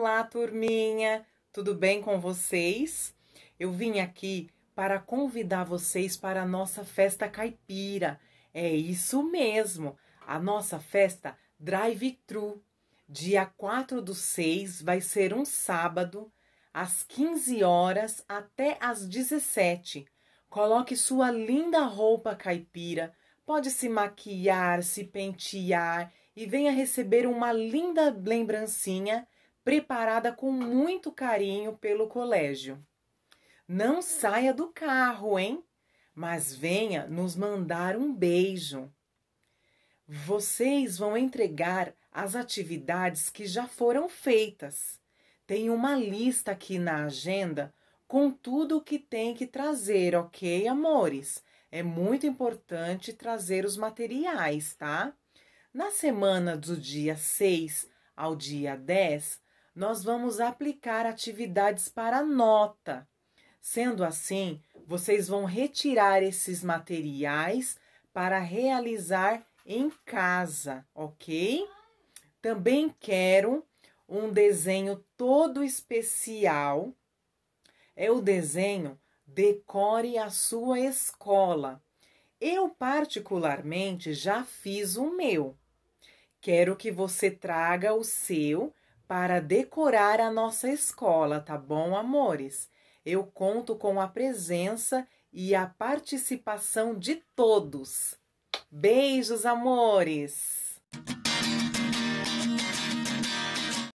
Olá, turminha! Tudo bem com vocês? Eu vim aqui para convidar vocês para a nossa festa caipira. É isso mesmo, a nossa festa drive-thru. Dia 4 do 6 vai ser um sábado, às 15 horas até às 17. Coloque sua linda roupa caipira, pode se maquiar, se pentear e venha receber uma linda lembrancinha preparada com muito carinho pelo colégio. Não saia do carro, hein? Mas venha nos mandar um beijo. Vocês vão entregar as atividades que já foram feitas. Tem uma lista aqui na agenda com tudo o que tem que trazer, ok, amores? É muito importante trazer os materiais, tá? Na semana do dia 6 ao dia 10, nós vamos aplicar atividades para nota. Sendo assim, vocês vão retirar esses materiais para realizar em casa, ok? Também quero um desenho todo especial. É o desenho Decore a sua escola. Eu, particularmente, já fiz o meu. Quero que você traga o seu para decorar a nossa escola, tá bom, amores? Eu conto com a presença e a participação de todos. Beijos, amores!